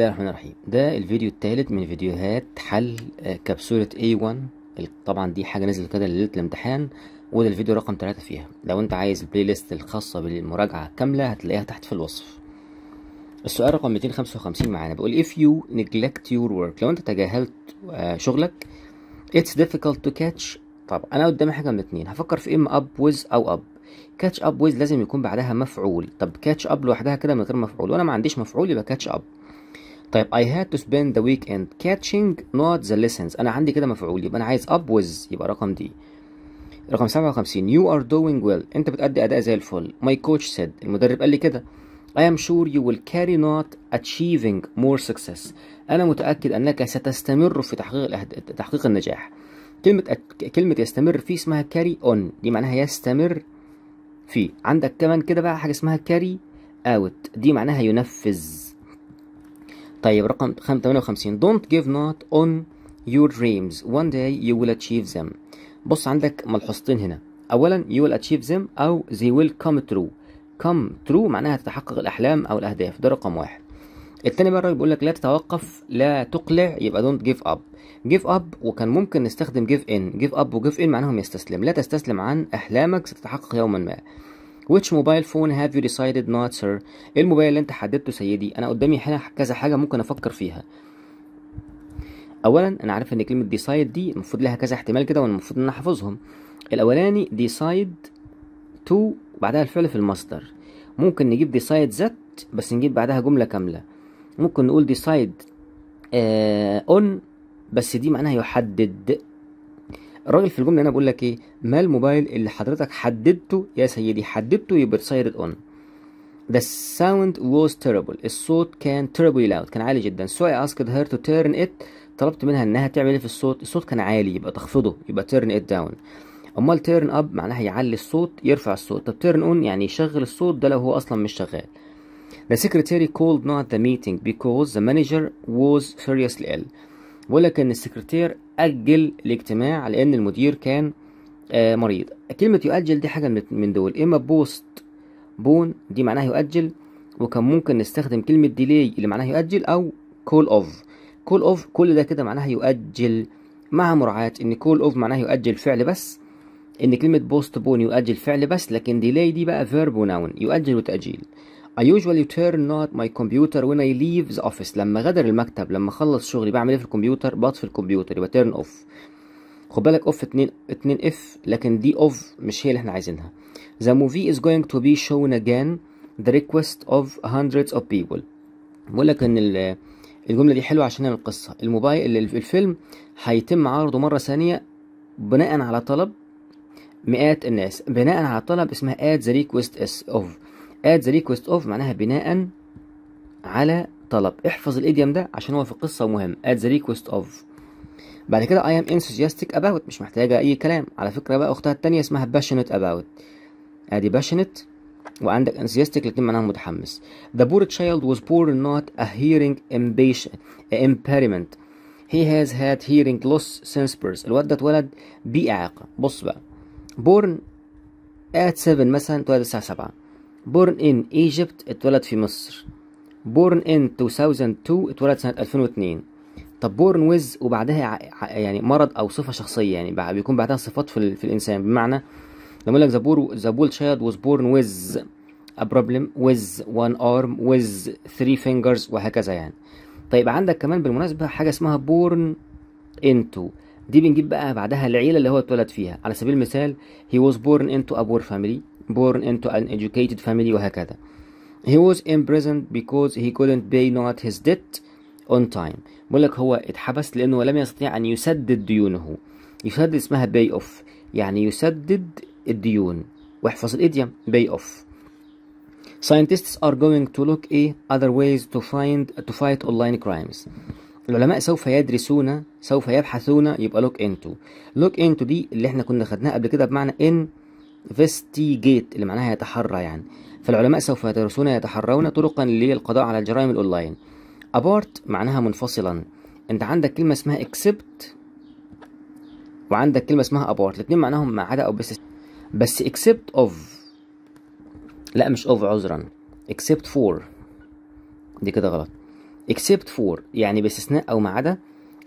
بسم الله الرحمن الرحيم ده الفيديو الثالث من فيديوهات حل آه، كبسولة A1 طبعا دي حاجة نزلت كده ليلة الامتحان وده الفيديو رقم ثلاثة فيها لو انت عايز البلاي ليست الخاصة بالمراجعة كاملة هتلاقيها تحت في الوصف السؤال رقم 255 معانا بيقول if you neglect your work لو انت تجاهلت آه، شغلك it's difficult to catch طب انا قدامي حاجة من اتنين هفكر في اما اب ويز او اب كاتش اب ويز لازم يكون بعدها مفعول طب كاتش اب لوحدها كده من غير مفعول وانا ما عنديش مفعول يبقى كاتش اب طيب I had to spend the weekend catching not the lessons أنا عندي كده مفعول يبقى أنا عايز up with يبقى رقم دي رقم 57 you are doing well أنت بتأدي أداء زي الفل my coach said المدرب قال لي كده I am sure you will carry not achieving more success أنا متأكد أنك ستستمر في تحقيق تحقيق النجاح كلمة كلمة يستمر فيه اسمها carry on دي معناها يستمر فيه عندك كمان كده بقى حاجة اسمها carry out دي معناها ينفذ طيب رقم 58 don't give not on your dreams one day you will achieve them بص عندك ملحوظتين هنا اولا you will achieve them او they will come true come true معناها تتحقق الاحلام او الاهداف ده رقم واحد التاني بقى الراجل بيقول لك لا تتوقف لا تقلع يبقى دونت جيف اب جيف اب وكان ممكن نستخدم جيف ان جيف اب وجيف ان معناهم يستسلم لا تستسلم عن احلامك ستتحقق يوما ما which mobile phone have you decided not sir ايه الموبايل اللي انت حددته سيدي انا قدامي هنا كذا حاجه ممكن افكر فيها اولا انا عارف ان كلمه ديسايد دي المفروض لها كذا احتمال كده والمفروض ان انا حافظهم الاولاني ديسايد تو بعدها الفعل في المصدر ممكن نجيب ديسايد ذات بس نجيب بعدها جمله كامله ممكن نقول ديسايد اون آه بس دي معناها يحدد الراجل في الجمله هنا بيقول لك ايه ما الموبايل اللي حضرتك حددته يا سيدي حددته يبقى سايرت اون The sound was terrible. الصوت كان terribly loud. كان عالي جدا. So I asked her to turn it. طلبت منها انها تعمل ايه في الصوت. الصوت كان عالي يبقى تخفضه يبقى turn it down. امال turn up معناها يعلي الصوت يرفع الصوت. طب turn on يعني يشغل الصوت ده لو هو اصلا مش شغال. The secretary called not the meeting because the manager was seriously ill. ولكن لك ان السكرتير اجل الاجتماع لان المدير كان آه، مريض كلمه يؤجل دي حاجه من دول اما بوست بون دي معناها يؤجل وكان ممكن نستخدم كلمه ديلي اللي معناها يؤجل او كول اوف كول اوف كل ده كده معناها يؤجل مع مراعاة ان كول اوف معناها يؤجل فعل بس ان كلمة بوست بون يؤجل فعل بس لكن ديلي دي بقى فيرب وناون يؤجل وتأجيل I usually turn not my computer when I leave the office لما غادر المكتب لما اخلص شغلي بعمل ايه في الكمبيوتر بطفي الكمبيوتر يبقى turn off خد بالك اوف 2 2 اف لكن دي اوف مش هي اللي احنا عايزينها The movie is going to be shown again the request of hundreds of people بقول لك ان الجمله دي حلوه عشان القصه الموبايل الفيلم هيتم عرضه مره ثانيه بناء على طلب مئات الناس بناء على طلب اسمها add the request of add the request of معناها بناء على طلب احفظ الايديوم ده عشان هو في القصه مهم add the request of بعد كده I am enthusiastic about مش محتاجة أي كلام على فكرة بقى أختها التانية اسمها passionate about أدي passionate وعندك enthusiastic الاثنين معناهم متحمس The poor child was poor not a hearing impairment He has had hearing loss since birth الواد ده اتولد بإعاقة بص بقى born at 7 مثلا اتولد الساعة 7 بورن ان ايجيبت اتولد في مصر بورن ان 2002 اتولد سنة 2002 طب بورن ويز وبعدها يعني مرض او صفه شخصيه يعني بيكون بعدها صفات في, في الانسان بمعنى لما يقول لك the زبول تشايلد واز بورن ويز a problem with one arm with three fingers وهكذا يعني طيب عندك كمان بالمناسبه حاجه اسمها بورن انتو دي بنجيب بقى بعدها العيله اللي هو اتولد فيها على سبيل المثال he was born into a poor family born into an educated family وهكذا he was imprisoned because he couldn't pay not his debt on time بقول لك هو اتحبس لانه لم يستطيع ان يسدد ديونه يسدد اسمها باي اوف يعني يسدد الديون واحفظ الايديم باي اوف scientists are going to look at other ways to find to fight online crimes العلماء سوف يدرسون سوف يبحثون يبقى look into look into دي اللي احنا كنا خدناها قبل كده بمعنى in فيستيجيت اللي معناها يتحرى يعني فالعلماء سوف يدرسون يتحرون طرقا للقضاء على الجرائم الاونلاين ابارت معناها منفصلا انت عندك كلمه اسمها اكسبت وعندك كلمه اسمها ابارت الاثنين معناهم ما عدا او بس بس اكسبت اوف لا مش اوف عذرا اكسبت فور دي كده غلط اكسبت فور يعني باستثناء او ما عدا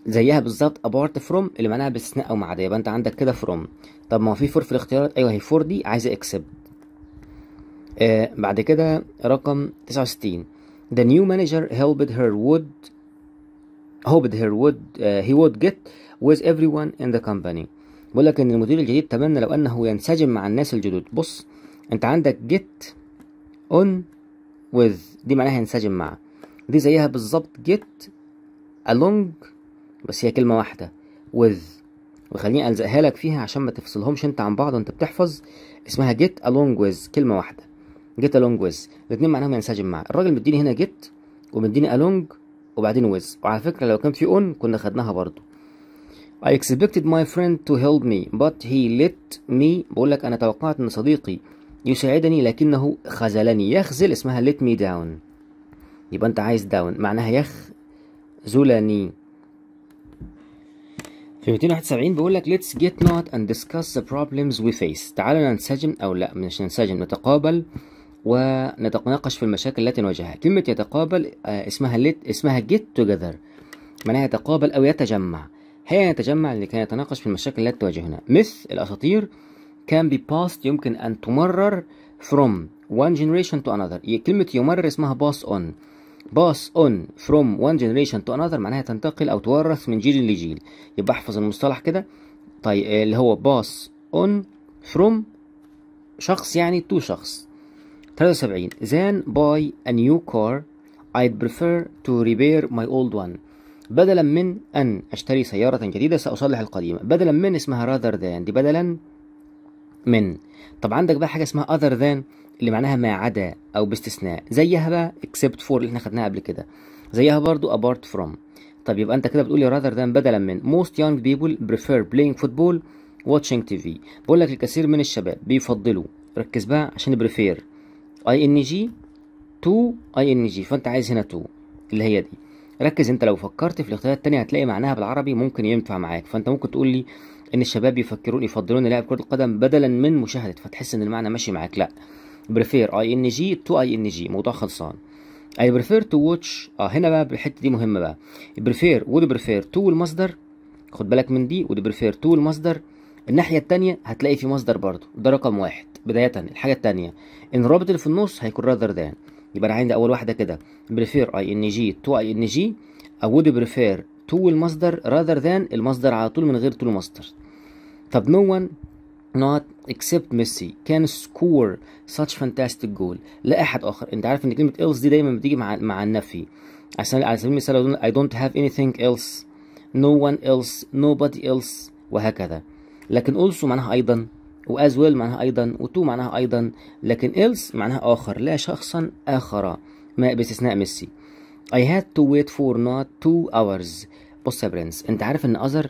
زيها بالظبط ابارت فروم اللي معناها باستثناء او ما عدا يبقى انت عندك كده فروم طب ما هو في فور في الاختيارات ايوه هي فور دي عايزه اكسبت آه بعد كده رقم 69 the new manager helped her would hoped her would uh, he would get with everyone in the company بيقول لك ان المدير الجديد تمنى لو انه ينسجم مع الناس الجدد بص انت عندك get on with دي معناها ينسجم مع دي زيها بالظبط get along بس هي كلمة واحدة with وخليني ألزقها لك فيها عشان ما تفصلهمش أنت عن بعض وأنت بتحفظ اسمها get along with كلمة واحدة get along with الاتنين معناهم ينسجم مع الراجل مديني هنا get ومديني along وبعدين with وعلى فكرة لو كان في on كنا خدناها برضو I expected my friend to help me but he let me بقول لك أنا توقعت إن صديقي يساعدني لكنه خذلني يخذل اسمها let me down يبقى أنت عايز down معناها يخذلني في 271 بيقول لك let's get not and discuss the problems we face تعالوا ننسجم او لا مش ننسجم نتقابل ونتناقش في المشاكل التي نواجهها كلمة يتقابل آه، اسمها let اسمها get together معناها يتقابل او يتجمع هي يتجمع لكي يتناقش في المشاكل التي تواجهنا myth الاساطير can be passed يمكن ان تمرر from one generation to another كلمة يمرر اسمها pass on باس اون فروم وان جنريشن تو انذر معناها تنتقل او تورث من جيل لجيل يبقى احفظ المصطلح كده طيب آه، اللي هو باس اون فروم شخص يعني تو شخص 73 then buy a new car I'd prefer to repair my old one بدلا من أن أشتري سيارة جديدة سأصلح القديمة بدلا من اسمها rather than دي بدلا من طب عندك بقى حاجة اسمها other than اللي معناها ما عدا او باستثناء زيها بقى except for اللي احنا خدناها قبل كده زيها برضو apart from طب يبقى انت كده بتقول rather than بدلا من most young people prefer playing football watching TV بقول لك الكثير من الشباب بيفضلوا ركز بقى عشان prefer ing to ing فانت عايز هنا to اللي هي دي ركز انت لو فكرت في الاختيارات التانية هتلاقي معناها بالعربي ممكن ينفع معاك فانت ممكن تقول لي ان الشباب يفكرون يفضلون لعب كرة القدم بدلا من مشاهدة فتحس ان المعنى ماشي معاك لا بريفير اي ان جي تو اي ان جي موضوع خلصان اي بريفير تو واتش اه هنا بقى الحته دي مهمه بقى بريفير وود بريفير تو المصدر خد بالك من دي وود بريفير تو المصدر الناحيه الثانيه هتلاقي في مصدر برضه ده رقم واحد بدايه الحاجه الثانيه ان الرابط اللي في النص هيكون راذر ذان يبقى انا عندي اول واحده كده بريفير اي ان جي تو اي ان جي او وود بريفير تو المصدر راذر ذان المصدر على طول من غير تو المصدر طب نو ون نوت اكسبت ميسي كان سكور ساتش فانتاستيك جول لا احد اخر انت عارف ان كلمه ايلس دي دايما بتيجي مع مع النفي على سبيل المثال I don't have anything else no one else nobody else وهكذا لكن also معناها ايضا واز ويل معناها ايضا وتو معناها ايضا لكن else معناها اخر لا شخصا اخر ما باستثناء ميسي I had to wait for not two hours بص يا برنس انت عارف ان other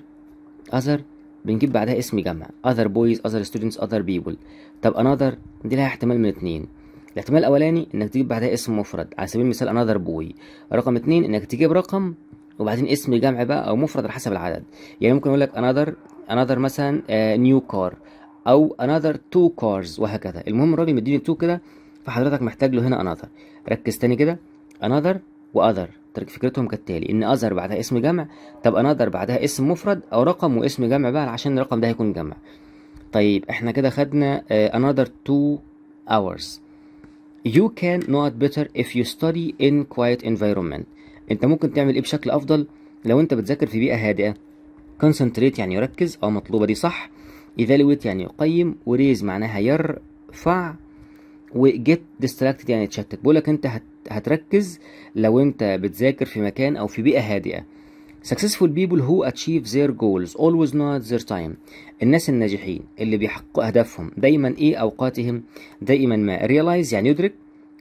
other بنجيب بعدها اسم جمع other boys other students other people طب another دي لها احتمال من اتنين الاحتمال الاولاني انك تجيب بعدها اسم مفرد على سبيل المثال another boy رقم اتنين انك تجيب رقم وبعدين اسم جمع بقى او مفرد على حسب العدد يعني ممكن اقول لك another another مثلا آه، new car او another two cars وهكذا المهم الراجل مديني two كده فحضرتك محتاج له هنا another ركز تاني كده another و other ترك فكرتهم كالتالي ان اذر بعدها اسم جمع طب انذر بعدها اسم مفرد او رقم واسم جمع بقى عشان الرقم ده هيكون جمع طيب احنا كده خدنا آه، another two hours you can know it better if you study in quiet environment انت ممكن تعمل ايه بشكل افضل لو انت بتذاكر في بيئه هادئه concentrate يعني يركز او مطلوبه دي صح evaluate يعني يقيم وريز معناها يرفع و ديستراكتد distracted يعني تشتت بقولك انت هت هتركز لو انت بتذاكر في مكان او في بيئه هادئه successful people who achieve their goals always know their time الناس الناجحين اللي بيحققوا اهدافهم دايما ايه اوقاتهم دائما ما realize يعني يدرك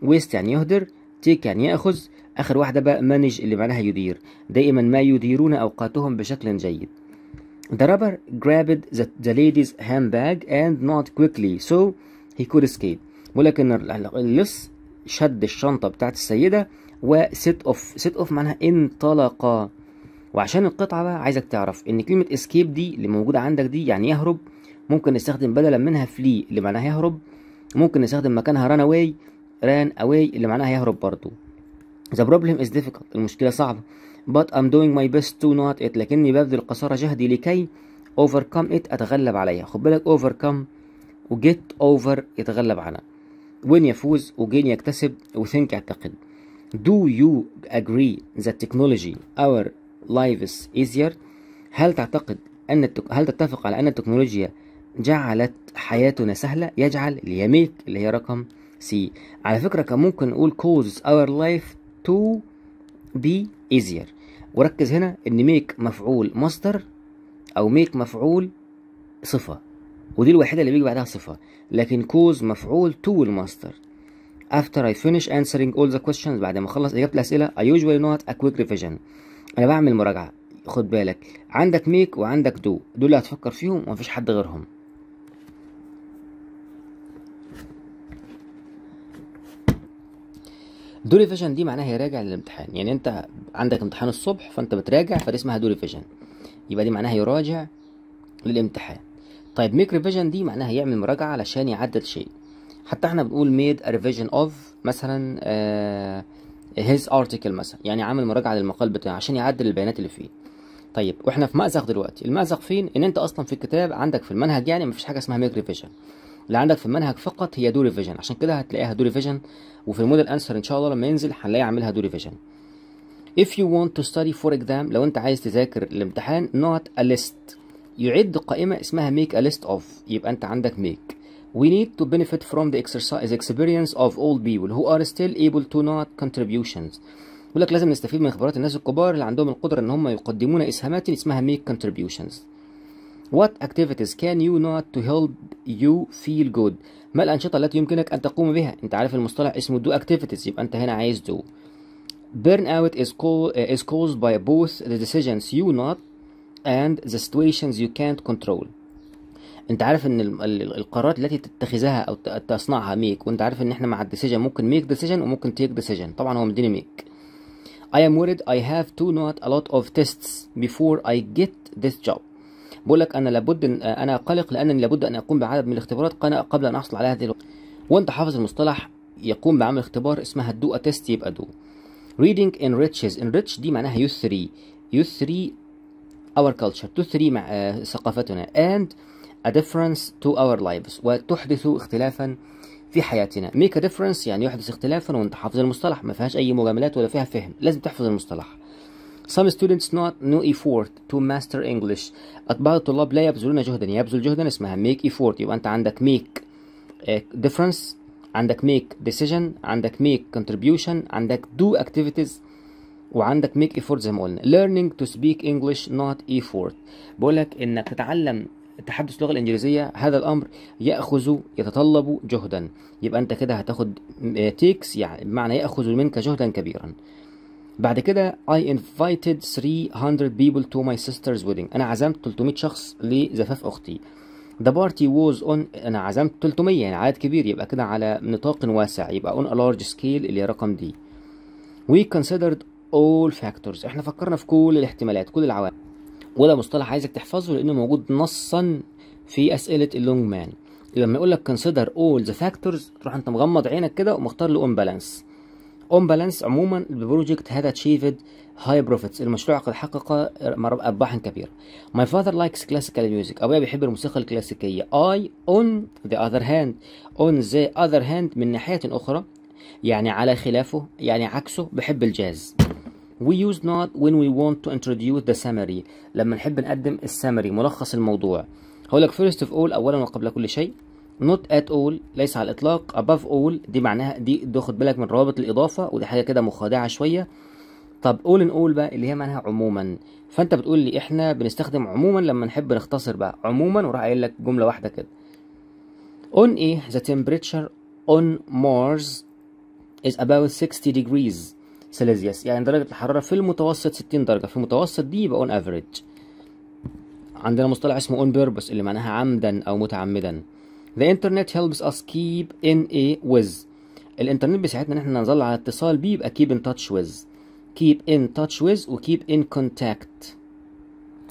waste يعني يهدر take يعني ياخذ اخر واحده بقى manage اللي معناها يدير دائما ما يديرون اوقاتهم بشكل جيد The robber grabbed the, the lady's handbag and not quickly so he could escape ولكن اللص شد الشنطه بتاعت السيده وست اوف ست اوف معناها انطلق وعشان القطعه بقى عايزك تعرف ان كلمه اسكيب دي اللي موجوده عندك دي يعني يهرب ممكن نستخدم بدلا منها فلي اللي معناها يهرب ممكن نستخدم مكانها ران اواي ران اواي اللي معناها يهرب برضو The problem is difficult المشكلة صعبة but I'm doing my best to not it لكني ببذل قصارى جهدي لكي overcome it أتغلب عليها خد بالك overcome و get over يتغلب عنها وين يفوز وجين يكتسب وثينك يعتقد Do you agree that technology our lives easier هل تعتقد أن التك... هل تتفق على أن التكنولوجيا جعلت حياتنا سهلة يجعل ليميك اللي هي رقم سي على فكرة كان ممكن نقول causes our life to be easier وركز هنا ان ميك مفعول مصدر او ميك مفعول صفة ودي الوحيدة اللي بيجي بعدها صفة لكن كوز مفعول تو الماستر after I finish answering all the questions بعد ما اخلص اجابة الاسئلة I usually not a quick revision انا بعمل مراجعة خد بالك عندك ميك وعندك دو دول اللي هتفكر فيهم ومفيش حد غيرهم دو ريفيجن دي معناها يراجع للامتحان يعني انت عندك امتحان الصبح فانت بتراجع فدي اسمها دو ريفيجن يبقى دي معناها يراجع للامتحان طيب ميك ريفيجن دي معناها يعمل مراجعه علشان يعدل شيء حتى احنا بنقول ميد ريفيجن اوف مثلا هيز uh, ارتكل مثلا يعني عامل مراجعه للمقال بتاعه عشان يعدل البيانات اللي فيه طيب واحنا في مأزق دلوقتي المأزق فين ان انت اصلا في الكتاب عندك في المنهج يعني مفيش حاجه اسمها ميك ريفيجن اللي عندك في المنهج فقط هي دو ريفيجن عشان كده هتلاقيها دو ريفيجن وفي المودل انسر ان شاء الله لما ينزل هنلاقي عاملها دو ريفيجن if you want to study for exam لو انت عايز تذاكر الامتحان not a list يعد قائمة اسمها make a list of يبقى أنت عندك make we need to benefit from the exercise experience of all people who are still able to not contributions يقول لك لازم نستفيد من خبرات الناس الكبار اللي عندهم القدرة إن هم يقدمون إسهامات اسمها make contributions What activities can you not to help you feel good ما الأنشطة التي يمكنك أن تقوم بها أنت عارف المصطلح اسمه do activities يبقى أنت هنا عايز do Burnout is, call, is caused by both the decisions you not and the situations you can't control انت عارف ان القرارات التي تتخذها او تصنعها ميك وانت عارف ان احنا مع الديسيجن ممكن ميك ديسيجن وممكن تيك ديسيجن طبعا هو مديني ميك I am worried I have to not a lot of tests before I get this job بقول لك انا لابد إن انا قلق لانني لابد ان اقوم بعدد من الاختبارات قبل ان احصل على هذه الوقت. وانت حافظ المصطلح يقوم بعمل اختبار اسمها الدو تيست يبقى دو reading enriches enrich دي معناها يثري يثري our culture تثري مع آه، ثقافتنا and a difference to our lives وتحدث اختلافا في حياتنا make a difference يعني يحدث اختلافا وانت حافظ المصطلح ما فيهاش اي مجاملات ولا فيها فهم لازم تحفظ المصطلح Some students not no effort to master English. بعض الطلاب لا يبذلون جهدا، يبذل جهدا اسمها make effort يبقى أنت عندك make آه، difference، عندك make decision، عندك make contribution، عندك do activities، وعندك ميك ايفورت زي ما قلنا ليرنينج تو سبيك انجلش نوت ايفورت بقول لك انك تتعلم تحدث اللغه الانجليزيه هذا الامر ياخذ يتطلب جهدا يبقى انت كده هتاخد تيكس يعني بمعنى ياخذ منك جهدا كبيرا بعد كده I invited 300 people to my sister's wedding أنا عزمت 300 شخص لزفاف أختي The party was on أنا عزمت 300 يعني عدد كبير يبقى كده على نطاق واسع يبقى on a large scale اللي هي رقم دي We considered all factors احنا فكرنا في كل الاحتمالات كل العوامل وده مصطلح عايزك تحفظه لانه موجود نصا في اسئله اللونج مان لما يقول لك consider all the factors تروح انت مغمض عينك كده ومختار له اون بالانس اون بالانس عموما البروجكت هذا achieved هاي بروفيتس المشروع قد حقق ارباحا كبيره ماي فاذر لايكس كلاسيكال ميوزك ابويا بيحب الموسيقى الكلاسيكيه اي اون ذا اذر هاند اون ذا اذر هاند من ناحيه اخرى يعني على خلافه يعني عكسه بحب الجاز we use not when we want to introduce the summary لما نحب نقدم السمري ملخص الموضوع هقول لك first of all اولا وقبل كل شيء not at all ليس على الاطلاق above all دي معناها دي خد بالك من روابط الاضافه ودي حاجه كده مخادعه شويه طب all in all بقى اللي هي معناها عموما فانت بتقول لي احنا بنستخدم عموما لما نحب نختصر بقى عموما وراح قايل لك جمله واحده كده on ايه the temperature on Mars is about 60 degrees سيليزيوس يعني درجة الحرارة في المتوسط 60 درجة في المتوسط دي يبقى اون افريج عندنا مصطلح اسمه اون بيربس اللي معناها عمدا او متعمدا The internet helps us keep in a with الانترنت بيساعدنا ان احنا نظل على اتصال بيه يبقى keep in touch with keep in touch with و keep in contact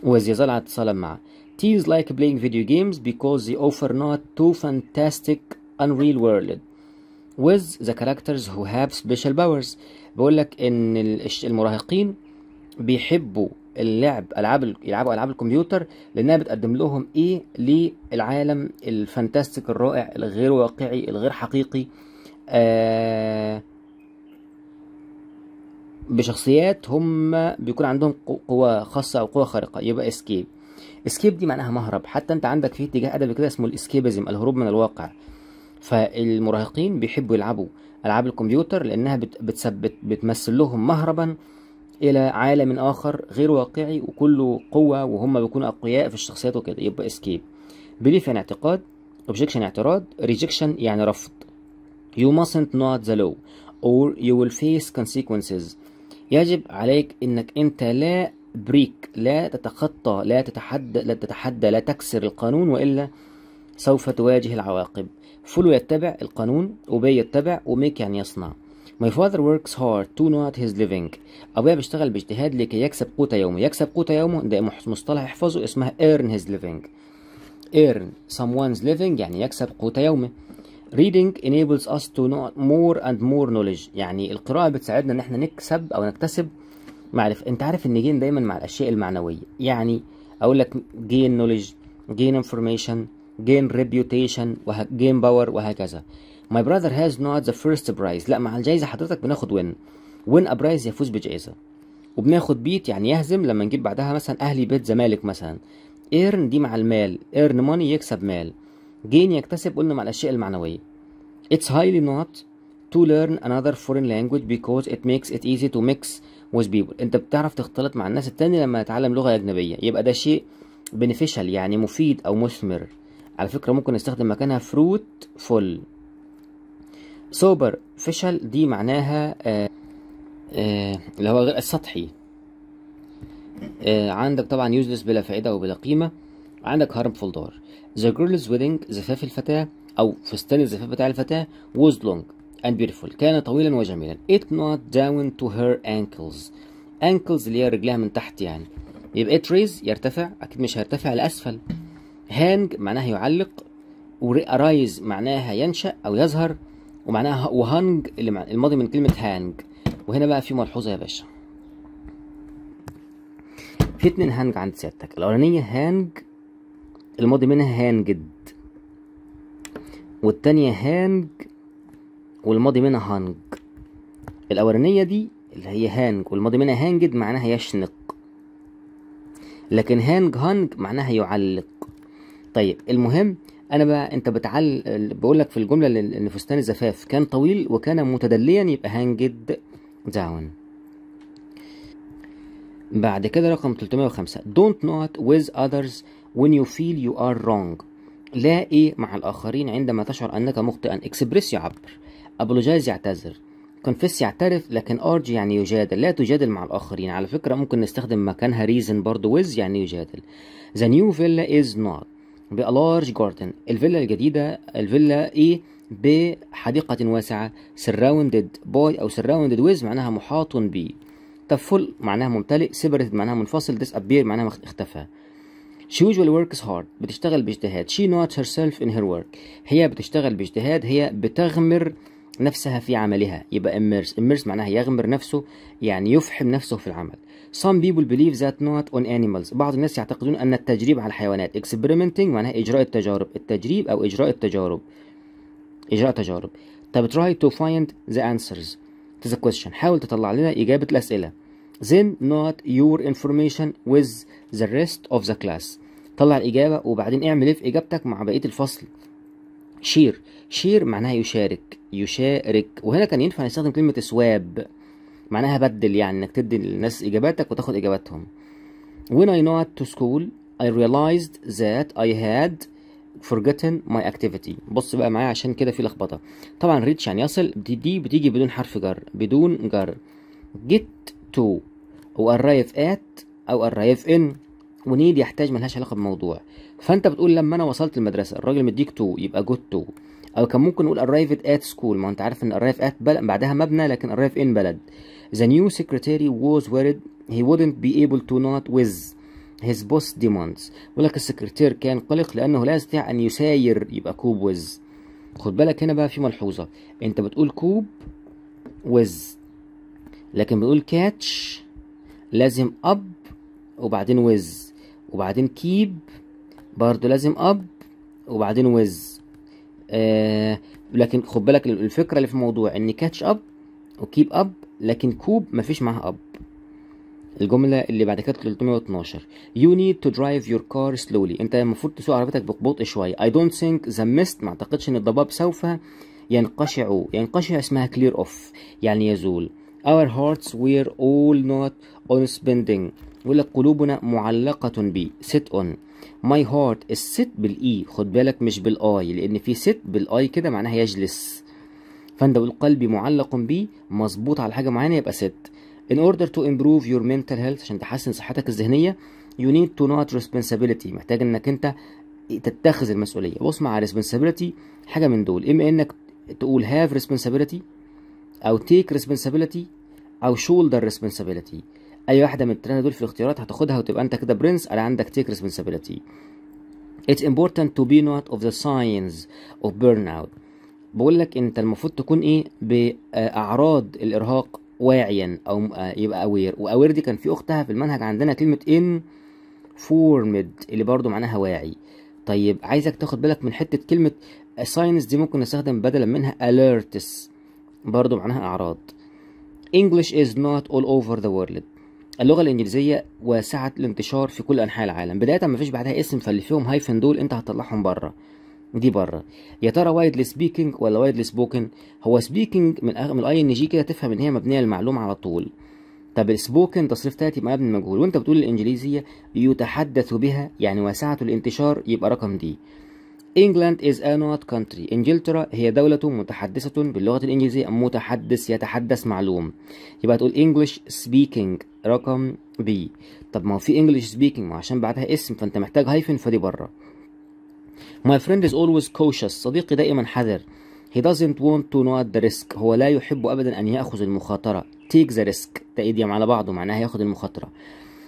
with يظل على اتصال مع Teens like playing video games because they offer not too fantastic unreal world with the characters who have special powers بيقول لك ان المراهقين بيحبوا اللعب العاب يلعبوا العاب الكمبيوتر لانها بتقدم لهم ايه للعالم الفانتاستيك الرائع الغير واقعي الغير حقيقي آه بشخصيات هم بيكون عندهم قوة خاصة أو قوة خارقة يبقى اسكيب اسكيب دي معناها مهرب حتى انت عندك في اتجاه ادبي كده اسمه الاسكيبزم الهروب من الواقع فالمراهقين بيحبوا يلعبوا العاب الكمبيوتر لانها بتثبت بتمثل لهم مهربا الى عالم اخر غير واقعي وكله قوه وهم بيكونوا اقوياء في الشخصيات وكده يبقى اسكيب بليف يعني اعتقاد objection اعتراض rejection يعني رفض you mustn't not the law or you will face consequences يجب عليك انك انت لا بريك لا تتخطى لا تتحدى لا تتحدى لا تكسر القانون والا سوف تواجه العواقب فولو يتبع القانون وبي يتبع وميك يعني يصنع My father works hard to not his living أبويا بيشتغل باجتهاد لكي يكسب قوت يومه يكسب قوت يومه ده مصطلح احفظه اسمها earn his living earn someone's living يعني يكسب قوت يومه Reading enables us to know more and more knowledge يعني القراءة بتساعدنا ان احنا نكسب او نكتسب معرفة انت عارف ان جين دايما مع الاشياء المعنوية يعني اقول لك gain knowledge gain information جيم ريبيوتيشن وجيم باور وهكذا ماي براذر هاز نوت ذا فيرست برايز لا مع الجايزة حضرتك بناخد وين وين ابرايز يفوز بجائزة وبناخد بيت يعني يهزم لما نجيب بعدها مثلا أهلي بيت زمالك مثلا ايرن دي مع المال ايرن ماني يكسب مال جين يكتسب قلنا مع الأشياء المعنوية اتس هايلي نوت to learn another foreign language because it makes it easy to mix with people انت بتعرف تختلط مع الناس التانية لما تتعلم لغة أجنبية يبقى ده شيء beneficial يعني مفيد أو مثمر على فكرة ممكن نستخدم مكانها فروت فول سوبر فيشل دي معناها آه، آه، اللي هو غير السطحي آه، عندك طبعا يوزلس بلا فائدة وبلا قيمة عندك هارم فول دار ذا جيرلز ويدنج زفاف الفتاة أو فستان الزفاف بتاع الفتاة was long and beautiful كان طويلا وجميلا it not down to her ankles ankles اللي هي رجلها من تحت يعني يبقى it raise يرتفع أكيد مش هيرتفع لأسفل هانج معناها يعلق ورايز معناها ينشأ أو يظهر ومعناها وهانج اللي الماضي من كلمة هانج وهنا بقى في ملحوظة يا باشا في اتنين هانج عند سيادتك الأولانية هانج الماضي منها هانجد والتانية هانج والماضي منها هانج الأولانية دي اللي هي هانج والماضي منها هانجد معناها يشنق لكن هانج هانج معناها يعلق طيب المهم انا بقى انت بتعل بقول لك في الجمله ان فستان الزفاف كان طويل وكان متدليا يبقى هنجد داون بعد كده رقم 305 don't not with others when you feel you are wrong لا ايه مع الاخرين عندما تشعر انك مخطئا اكسبريس يعبر ابولوجايز يعتذر كونفيس يعترف لكن ارج يعني يجادل لا تجادل مع الاخرين على فكره ممكن نستخدم مكانها ريزن برضو ويز يعني يجادل ذا نيو فيلا از نوت بألارج جاردن الفيلا الجديدة الفيلا ايه بحديقة واسعة سراوندد باي أو سراوندد ويز معناها محاط ب طب فل معناها ممتلئ سيبريتد معناها منفصل ديس ابير معناها اختفى She usually works hard بتشتغل باجتهاد She not herself in her work هي بتشتغل باجتهاد هي بتغمر نفسها في عملها يبقى immerse immerse معناها يغمر نفسه يعني يفحم نفسه في العمل Some people believe that not on animals بعض الناس يعتقدون أن التجريب على الحيوانات experimenting معناها إجراء التجارب التجريب أو إجراء التجارب إجراء تجارب طب try to find the answers to the question حاول تطلع لنا إجابة الأسئلة then not your information with the rest of the class طلع الإجابة وبعدين اعمل إيه في إجابتك مع بقية الفصل Share. Share معناها يشارك يشارك وهنا كان ينفع نستخدم كلمة سواب معناها بدل يعني انك تدي للناس اجاباتك وتاخد اجاباتهم when I not to school I realized that I had forgotten my activity بص بقى معايا عشان كده في لخبطه طبعا reach يعني يصل دي, دي بتيجي بدون حرف جر بدون جر get to او arrive at او arrive in ونيد يحتاج ملهاش علاقه بموضوع فانت بتقول لما انا وصلت المدرسه الراجل مديك تو يبقى جوت تو او كان ممكن نقول arrived at school ما انت عارف ان arrive at بلد بعدها مبنى لكن arrive in بلد The new secretary was worried he wouldn't be able to not with his boss demands ولك السكرتير كان قلق لأنه لا يستطيع أن يساير يبقى كوب وز. خد بالك هنا بقى في ملحوظة أنت بتقول كوب وز. لكن بنقول كاتش لازم أب وبعدين وز. وبعدين كيب برضه لازم أب وبعدين وز. آه لكن خد بالك الفكرة اللي في الموضوع إن كاتش أب وكيب أب لكن كوب مفيش معاها اب الجملة اللي بعد كده 312 You need to drive your car slowly انت المفروض تسوق عربيتك ببطء شوية I don't think the mist ما اعتقدش ان الضباب سوف ينقشع ينقشع اسمها clear off يعني يزول Our hearts were all not on spending يقول لك قلوبنا معلقة ب sit on My heart is set بالاي e. خد بالك مش بالاي لان في set بالاي كده معناها يجلس فأنا لو القلب معلق بيه مظبوط على حاجة معينة يبقى ست in order to improve your mental health عشان تحسن صحتك الذهنية you need to not responsibility محتاج انك انت تتخذ المسؤولية بص مع responsibility حاجة من دول اما انك تقول have responsibility او take responsibility او shoulder responsibility اي واحدة من التلاتة دول في الاختيارات هتاخدها وتبقى انت كده برنس انا عندك take responsibility It's important to be not of the signs of burnout بقول لك انت المفروض تكون ايه باعراض آه، الارهاق واعيا او آه، يبقى اوير واوير دي كان في اختها في المنهج عندنا كلمه ان فورمد اللي برضو معناها واعي طيب عايزك تاخد بالك من حته كلمه ساينس دي ممكن نستخدم بدلا منها alerts برضو معناها اعراض English is not all over the world اللغة الإنجليزية واسعة الانتشار في كل أنحاء العالم بداية ما فيش بعدها اسم فاللي فيهم هايفن دول أنت هتطلعهم بره دي بره يا ترى وايدلي سبيكنج ولا وايدلي سبوكن هو سبيكنج من أغ... من الاي ان جي كده تفهم ان هي مبنيه المعلومه على طول طب السبوكن تصريف تاتي مبني المجهول وانت بتقول الانجليزيه يتحدث بها يعني واسعه الانتشار يبقى رقم دي England is a not country انجلترا هي دولة متحدثة باللغة الانجليزية متحدث يتحدث معلوم يبقى تقول English speaking رقم B طب ما هو في English speaking ما عشان بعدها اسم فانت محتاج هايفن فدي بره My friend is always cautious صديقي دائما حذر He doesn't want to know the risk هو لا يحب أبدا أن يأخذ المخاطرة Take the risk تأيديهم على بعضه معناها يأخذ المخاطرة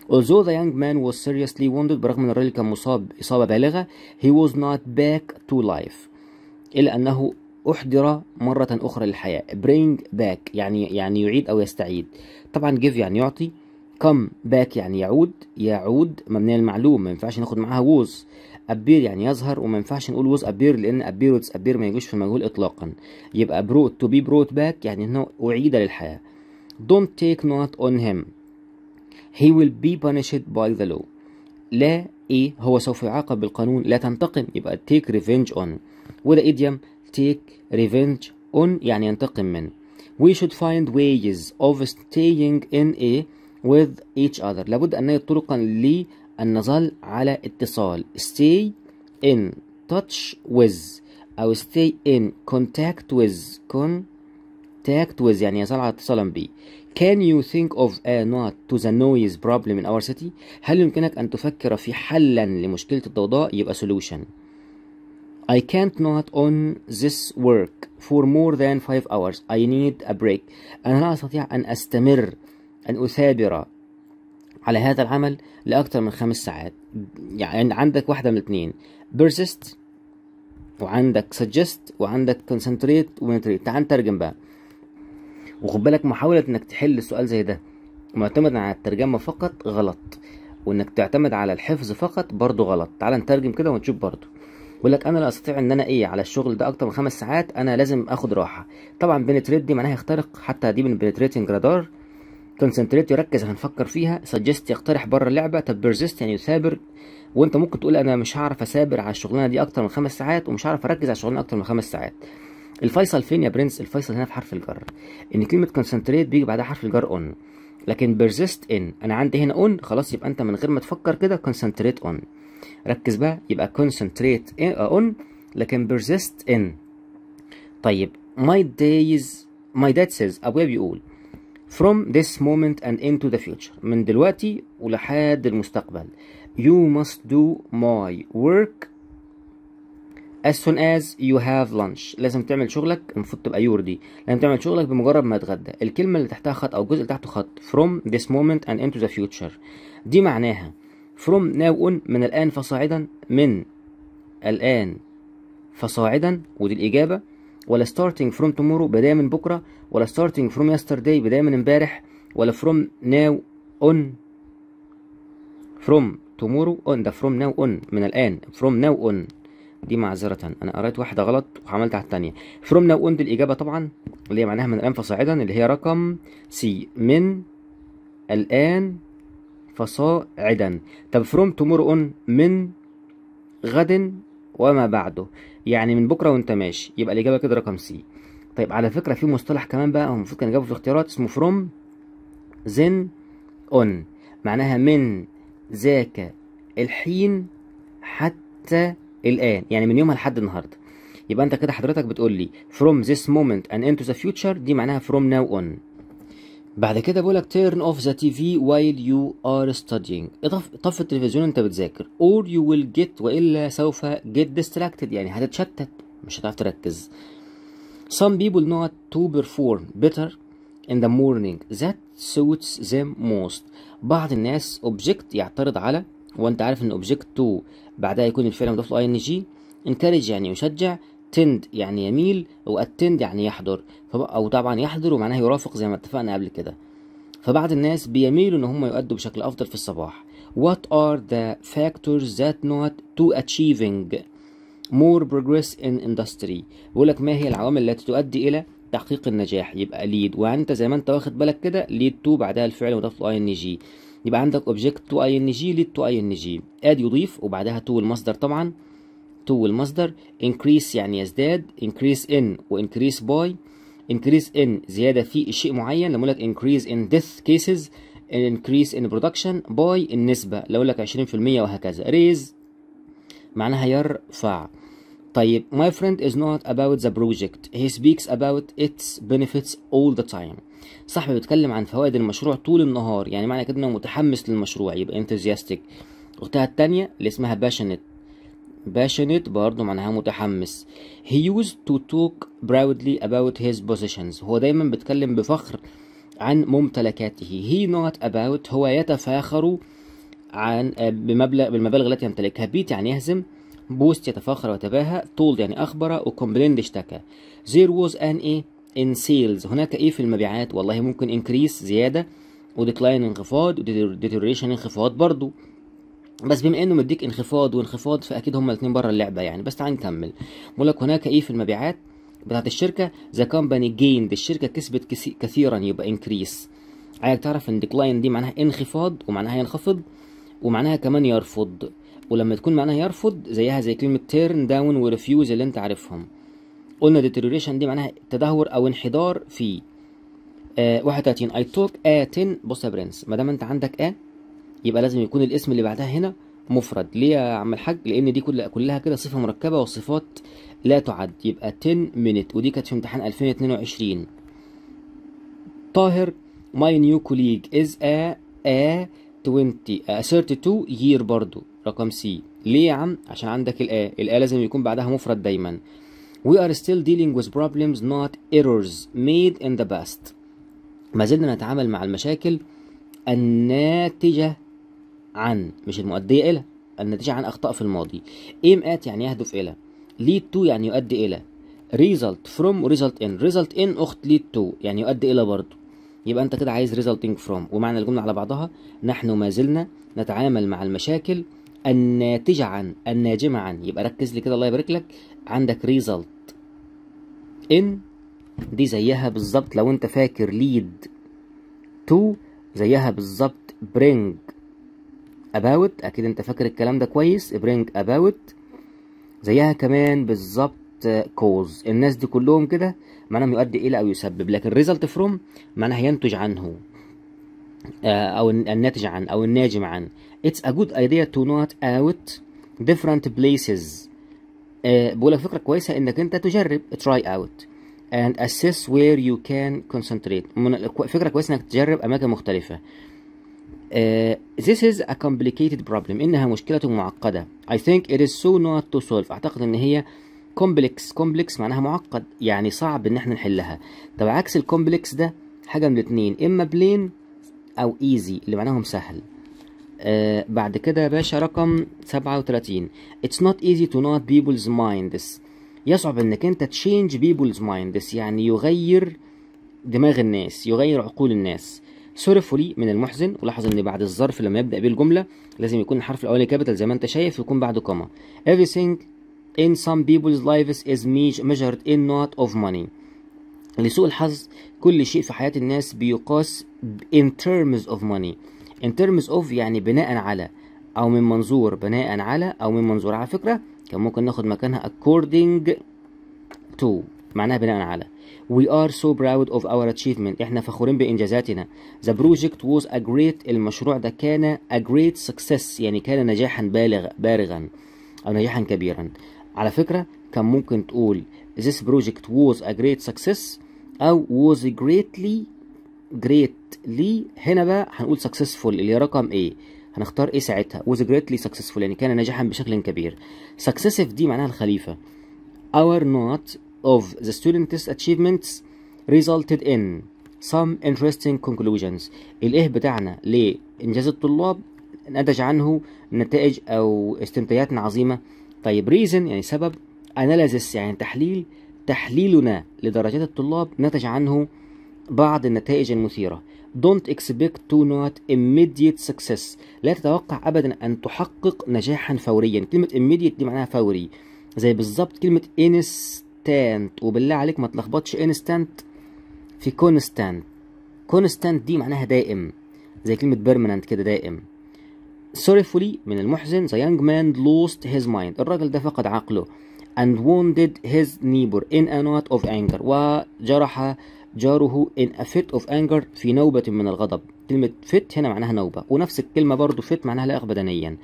Although the young man was seriously wounded برغم أن الراجل كان مصاب إصابة بالغة he was not back to life إلا أنه أحضر مرة أخرى للحياة bring back يعني يعني يعيد أو يستعيد طبعا give يعني يعطي come back يعني يعود يعود مبنية المعلوم ما ينفعش ناخد معاها was ابير يعني يظهر وما ينفعش نقول ووز ابير لان ابير ابير ما يجوش في المجهول اطلاقا يبقى بروت تو بي بروت باك يعني انه اعيد للحياه don't take not on him he will be punished by the law لا ايه هو سوف يعاقب بالقانون لا تنتقم يبقى take revenge on وده idiom take revenge on يعني ينتقم من we should find ways of staying in a with each other لابد أن هي طرقا ل النظل على اتصال stay in touch with أو stay in contact with contact with يعني يظل على اتصالا به Can you think of a not to the noise problem in our city؟ هل يمكنك أن تفكر في حلا لمشكلة الضوضاء يبقى solution I can't not on this work for more than five hours I need a break أنا لا أستطيع أن أستمر أن أثابر على هذا العمل لأكثر من خمس ساعات يعني عندك واحدة من الاثنين persist وعندك suggest وعندك concentrate ونتريت تعال نترجم بقى وخد بالك محاولة انك تحل السؤال زي ده معتمد على الترجمة فقط غلط وانك تعتمد على الحفظ فقط برضه غلط تعال نترجم كده ونشوف برضه بيقول لك انا لا استطيع ان انا ايه على الشغل ده اكتر من خمس ساعات انا لازم اخد راحه طبعا بنتريت دي معناها يخترق حتى دي من بنتريتنج رادار كونسنتريت يركز هنفكر فيها سجست يقترح بره اللعبه طب بيرزيست يعني يثابر وانت ممكن تقول انا مش هعرف اثابر على الشغلانه دي اكتر من خمس ساعات ومش هعرف اركز على الشغلانه اكتر من خمس ساعات الفيصل فين يا برنس الفيصل هنا في حرف الجر ان كلمه كونسنتريت بيجي بعدها حرف الجر اون لكن بيرزيست ان انا عندي هنا اون خلاص يبقى انت من غير ما تفكر كده كونسنتريت اون ركز بقى يبقى كونسنتريت اون إيه؟ آه، لكن بيرزيست ان طيب ماي دايز ماي داد سيز ابويا بيقول from this moment and into the future من دلوقتي ولحد المستقبل you must do my work as soon as you have lunch لازم تعمل شغلك المفروض تبقى يوردي لازم تعمل شغلك بمجرد ما تتغدى الكلمه اللي تحتها خط او الجزء اللي تحته خط from this moment and into the future دي معناها from now on من الان فصاعدا من الان فصاعدا ودي الاجابه ولا starting from tomorrow بداية من بكرة ولا starting from yesterday بداية من امبارح ولا from now on from tomorrow on ده from now on من الآن from now on دي معذرة أنا قريت واحدة غلط وعملت على التانية from now on دي الإجابة طبعا اللي هي معناها من الآن فصاعدا اللي هي رقم سي من الآن فصاعدا طب from tomorrow on من غد وما بعده يعني من بكره وانت ماشي يبقى الاجابه كده رقم سي طيب على فكره في مصطلح كمان بقى المفروض كان جابه في الاختيارات اسمه فروم زين اون معناها من ذاك الحين حتى الان يعني من يومها لحد النهارده يبقى انت كده حضرتك بتقول لي from this moment and into the future دي معناها from now on بعد كده بيقول لك turn off the TV while you are studying اطف طفي التلفزيون انت بتذاكر or you will get والا سوف get distracted يعني هتتشتت مش هتعرف تركز some people know to perform better in the morning that suits them most بعض الناس object يعترض على وانت عارف ان object to بعدها يكون الفعل مضاف له ing encourage يعني يشجع تند يعني يميل واتند يعني يحضر او طبعا يحضر ومعناها يرافق زي ما اتفقنا قبل كده فبعض الناس بيميلوا ان هم يؤدوا بشكل افضل في الصباح What are the factors that not to achieving more progress in industry بيقول لك ما هي العوامل التي تؤدي الى تحقيق النجاح يبقى ليد وانت زي ما انت واخد بالك كده ليد تو بعدها الفعل مضاف اي ان جي يبقى عندك اوبجكت تو اي ان جي ليد تو اي ان جي اد يضيف وبعدها تو المصدر طبعا to المصدر increase يعني يزداد increase in و increase by increase in زيادة في شيء معين لما لك increase in death cases increase in production by النسبة لو لك 20% وهكذا raise معناها يرفع طيب my friend is not about the project he speaks about its benefits all the time صاحبي بيتكلم عن فوائد المشروع طول النهار يعني معنى كده انه متحمس للمشروع يبقى enthusiastic اختها التانية اللي اسمها passionate passionate برضه معناها متحمس he used to talk proudly about his possessions هو دايما بيتكلم بفخر عن ممتلكاته he not about هو يتفاخر عن آه، بمبلغ بالمبالغ التي يمتلكها بيت يعني يهزم بوست يتفاخر ويتباهى told يعني أخبر وكومبليند اشتكى there was an ايه in sales هناك ايه في المبيعات والله ممكن increase زيادة وديكلاين انخفاض وديتيوريشن انخفاض برضه بس بما انه مديك انخفاض وانخفاض فاكيد هما الاثنين بره اللعبه يعني بس تعال نكمل بقول لك هناك ايه في المبيعات بتاعت الشركه ذا كومباني جيند الشركه كسبت كثيرا يبقى انكريس عايزك تعرف ان ديكلاين دي معناها انخفاض ومعناها ينخفض ومعناها كمان يرفض ولما تكون معناها يرفض زيها زي كلمه تيرن داون وريفيوز اللي انت عارفهم قلنا ديتريوريشن دي معناها تدهور او انحدار في آه 31 اي توك اتن بص يا برنس ما دام انت عندك ا آه يبقى لازم يكون الاسم اللي بعدها هنا مفرد ليه يا عم الحاج لان دي كلها كلها كده صفه مركبه وصفات لا تعد يبقى 10 مينيت ودي كانت في امتحان 2022 طاهر my new colleague is a a 20 32 year برضو رقم سي ليه يا عم عشان عندك الا الا لازم يكون بعدها مفرد دايما وي ار ستيل ديلينج وذ بروبلمز نوت ايرورز ميد ان ذا باست ما زلنا نتعامل مع المشاكل الناتجة عن مش المؤدية إلى النتيجة عن أخطاء في الماضي إيم آت يعني يهدف إلى ليد تو يعني يؤدي إلى ريزلت فروم و إن ريزلت إن أخت ليد تو يعني يؤدي إلى برضه يبقى أنت كده عايز ريزلتنج فروم ومعنى الجملة على بعضها نحن ما زلنا نتعامل مع المشاكل الناتجة عن الناجمة عن يبقى ركز لي كده الله يبارك لك عندك ريزلت إن دي زيها بالظبط لو أنت فاكر ليد تو زيها بالظبط برينج about اكيد انت فاكر الكلام ده كويس bring about زيها كمان بالظبط cause الناس دي كلهم كده معناهم يؤدي الى او يسبب لكن result from معناها ينتج عنه آه، او الناتج عن او الناجم عن it's a good idea to not out different places آه، بقول لك فكره كويسه انك انت تجرب try out and assess where you can concentrate فكره كويسه انك تجرب اماكن مختلفه آه، this is a complicated problem إنها مشكلة معقدة I think it is so not to solve أعتقد إن هي complex complex معناها معقد يعني صعب إن إحنا نحلها طب عكس الكومبلكس ده حاجة من الاتنين إما plain أو easy اللي معناهم سهل Uh, بعد كده يا باشا رقم 37 It's not easy to not people's minds يصعب انك انت تشينج people's minds يعني يغير دماغ الناس يغير عقول الناس سوري من المحزن ولاحظ ان بعد الظرف لما يبدا بيه الجمله لازم يكون الحرف الاولاني كابيتال زي ما انت شايف ويكون بعده كوما everything in some people's lives is measured in not of money لسوء الحظ كل شيء في حياة الناس بيقاس in terms of money in terms of يعني بناء على أو من منظور بناء على أو من منظور على فكرة كان ممكن ناخد مكانها according to معناها بناء على We are so proud of our achievement احنا فخورين بانجازاتنا The project was a great المشروع ده كان a great success يعني كان نجاحا بالغ بارغا او نجاحا كبيرا على فكرة كان ممكن تقول This project was a great success او was greatly greatly هنا بقى هنقول successful اللي رقم ايه هنختار ايه ساعتها was greatly successful يعني كان نجاحا بشكل كبير successive دي معناها الخليفة our not of the students' achievements resulted in some interesting conclusions الايه بتاعنا لانجاز الطلاب نتج عنه نتائج او استنتاجات عظيمه طيب reason يعني سبب analysis يعني تحليل تحليلنا لدرجات الطلاب نتج عنه بعض النتائج المثيره don't expect to not immediate success لا تتوقع ابدا ان تحقق نجاحا فوريا كلمه immediate دي معناها فوري زي بالظبط كلمه انس كونستانت وبالله عليك ما تلخبطش انستانت في كونستانت كونستانت دي معناها دائم زي كلمة بيرمننت كده دائم sorrowfully من المحزن the young man lost his mind الراجل ده فقد عقله and wounded his neighbor in a knot of anger وجرح جاره in a fit of anger في نوبة من الغضب كلمة fit هنا معناها نوبة ونفس الكلمة برضو fit معناها لائق بدنيا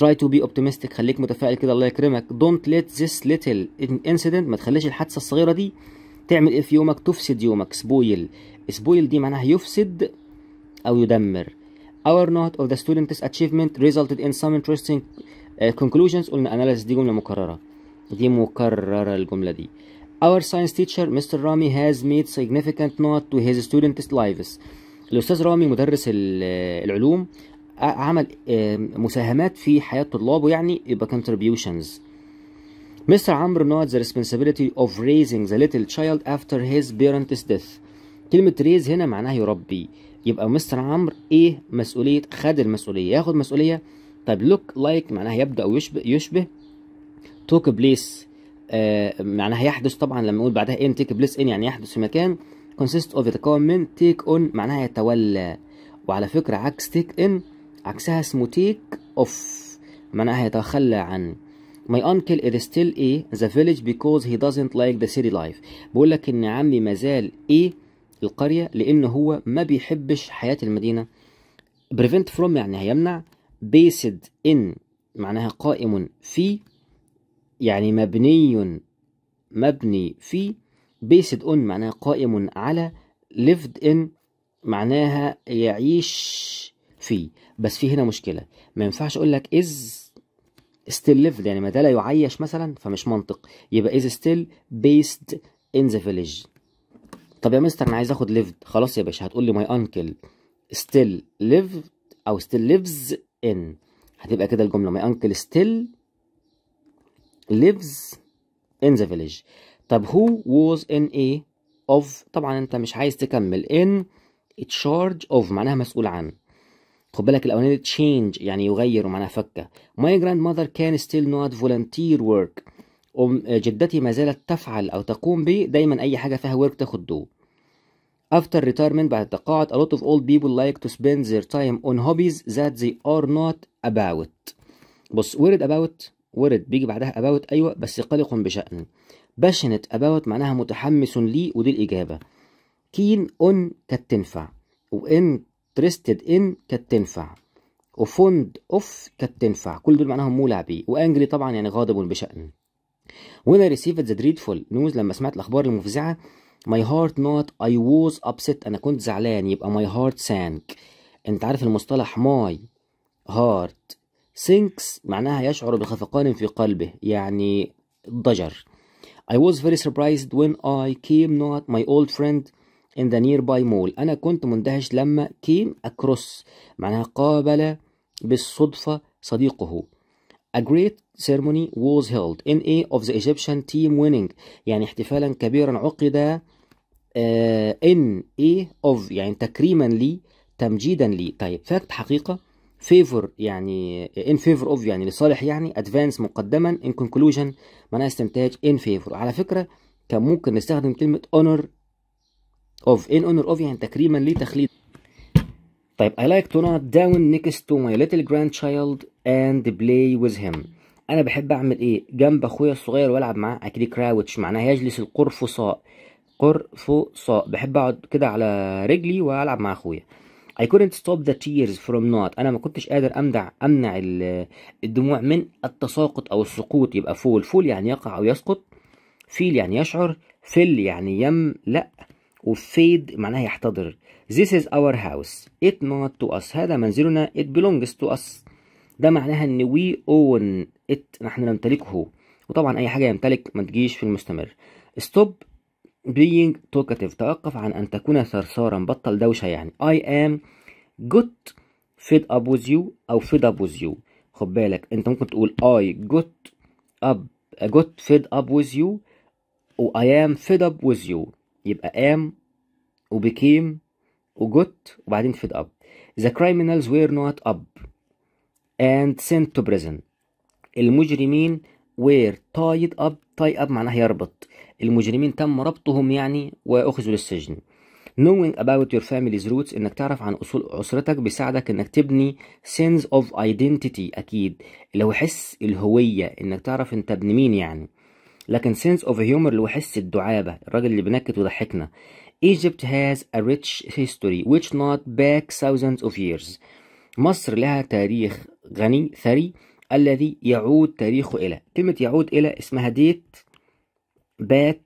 try to be optimistic خليك متفائل كده الله يكرمك don't let this little incident ما تخليش الحادثة الصغيرة دي تعمل ايه في يومك تفسد يومك سبويل سبويل دي معناها يفسد او يدمر our note of the student's achievement resulted in some interesting conclusions قلنا analysis دي جملة مكررة دي مكررة الجملة دي our science teacher Mr. Rami has made significant note to his students' lives الأستاذ رامي مدرس العلوم عمل آه، مساهمات في حياه طلابه يعني يبقى contributions مستر عمرو نوت ذا responsibility اوف raising ذا ليتل تشايلد افتر هيز بيرنتس ديث كلمة ريز هنا معناها يربي. يبقى مستر عمرو ايه مسؤولية؟ خد المسؤولية، ياخد مسؤولية. طب لوك like معناها يبدأ ويشبه يشبه. توك بليس آه معناها يحدث طبعا لما نقول بعدها ان تيك بليس ان يعني يحدث في مكان. كونسيست اوف يتكون من تيك اون معناها يتولى. وعلى فكرة عكس تيك ان عكسها اسمه تيك اوف معناها يتخلى عن My uncle is still a the village because he doesn't like the city life بقول لك ان عمي مازال ايه القرية لان هو ما بيحبش حياة المدينة prevent from يعني هيمنع based in معناها قائم في يعني مبني مبني في based on معناها قائم على lived in معناها يعيش فيه بس في هنا مشكله ما ينفعش اقول لك از ستيل ليفد يعني ما ده لا يعيش مثلا فمش منطق يبقى از ستيل بيست ان ذا فيليج طب يا مستر انا عايز اخد ليفد خلاص يا باشا هتقول لي ماي انكل ستيل ليفد او ستيل ليفز ان هتبقى كده الجمله ماي انكل ستيل lives in the village طب who was in a of طبعا انت مش عايز تكمل in تشارج charge of معناها مسؤول عن خد بالك الاولاني تشينج يعني يغير ومعناها فكه ماي جراند ماذر كان ستيل نوت فولنتير ورك أم جدتي ما زالت تفعل أو تقوم به دايما أي حاجة فيها ورك تاخد دو After retirement بعد التقاعد a lot of old people like to spend their time on hobbies that they are not about بص ورد about ورد بيجي بعدها about أيوة بس قلق بشأن passionate about معناها متحمس ليه ودي الإجابة keen on كانت تنفع وإن انترستد ان كانت تنفع وفوند اوف كانت تنفع كل دول معناهم مولع بيه وانجري طبعا يعني غاضب بشأن وانا ريسيفد ذا دريدفول نيوز لما سمعت الاخبار المفزعه ماي هارت نوت اي ووز ابسيت انا كنت زعلان يبقى ماي هارت سانك انت عارف المصطلح ماي هارت سينكس معناها يشعر بخفقان في قلبه يعني ضجر I was very surprised when I came not my old friend in the nearby mall أنا كنت مندهش لما came across معناها قابل بالصدفة صديقه A great ceremony was held in a of the Egyptian team winning يعني احتفالا كبيرا عقد آه، in a of يعني تكريما لي تمجيدا لي طيب فاكت حقيقة favor يعني in favor of يعني لصالح يعني advance مقدما in conclusion معناها استنتاج in favor على فكرة كان ممكن نستخدم كلمة honor of in honor of يعني تكريما لتخليد طيب I like to not down next to my little grandchild and play with him انا بحب اعمل ايه جنب اخويا الصغير والعب معاه أكيد كراوتش معناها يجلس القرفصاء قرفصاء بحب اقعد كده على رجلي والعب مع اخويا I couldn't stop the tears from not انا ما كنتش قادر امدع امنع الدموع من التساقط او السقوط يبقى فول فول يعني يقع او يسقط فيل يعني يشعر فيل يعني يملأ وفيد معناها يحتضر This is our house It not to us هذا منزلنا It belongs to us ده معناها ان we own it نحن نمتلكه وطبعا اي حاجة يمتلك ما تجيش في المستمر Stop being talkative توقف عن ان تكون ثرثارا بطل دوشة يعني I am got fed up with you او fed up with you خد بالك انت ممكن تقول I got up got fed up with you و I am fed up with you يبقى قام وبكيم وجوت وبعدين فيد اب The criminals were not up and sent to prison المجرمين were tied up tie up معناها يربط المجرمين تم ربطهم يعني وأخذوا للسجن Knowing about your family's roots إنك تعرف عن أصول أسرتك بيساعدك إنك تبني sense of identity أكيد اللي هو حس الهوية إنك تعرف أنت ابن مين يعني لكن سنس اوف هيومر اللي هو حس الدعابه الراجل اللي بنكت وضحكنا Egypt has a rich history which نوت back thousands of years مصر لها تاريخ غني ثري الذي يعود تاريخه إلى كلمة يعود إلى اسمها ديت باك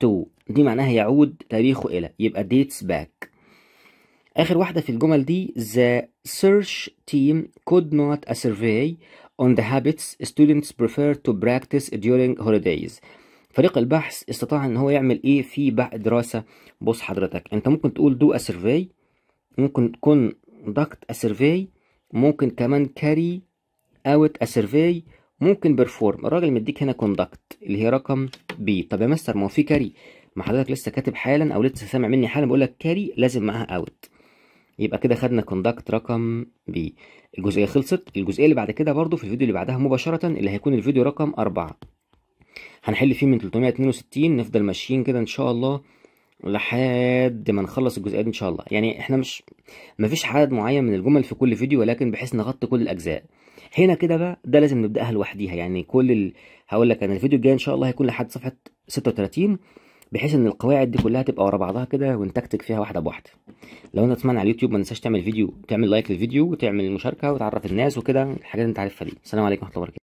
تو دي معناها يعود تاريخه إلى يبقى dates back آخر واحدة في الجمل دي the search team could not a survey on the habits students prefer to practice during holidays فريق البحث استطاع ان هو يعمل ايه في دراسة بص حضرتك انت ممكن تقول do a survey ممكن تكون conduct a survey ممكن كمان carry out a survey ممكن perform الراجل مديك هنا conduct اللي هي رقم بي طب يا مستر ما هو في carry ما حضرتك لسه كاتب حالا او لسه سامع مني حالا بقول لك carry لازم معاها out يبقى كده خدنا كوندكت رقم بي الجزئيه خلصت الجزئيه اللي بعد كده برضو في الفيديو اللي بعدها مباشره اللي هيكون الفيديو رقم 4 هنحل فيه من 362 نفضل ماشيين كده ان شاء الله لحد ما نخلص الجزئيه دي ان شاء الله يعني احنا مش مفيش عدد معين من الجمل في كل فيديو ولكن بحيث نغطي كل الاجزاء هنا كده بقى ده لازم نبداها لوحديها يعني كل ال... هقول لك انا الفيديو الجاي ان شاء الله هيكون لحد صفحه 36 بحيث ان القواعد دي كلها تبقى ورا بعضها كده ونتكتك فيها واحده بواحده لو انت تسمعنا على اليوتيوب ما تنساش تعمل فيديو تعمل لايك للفيديو وتعمل مشاركه وتعرف الناس وكده الحاجات اللي انت عارفها دي السلام عليكم ورحمه الله وبركاته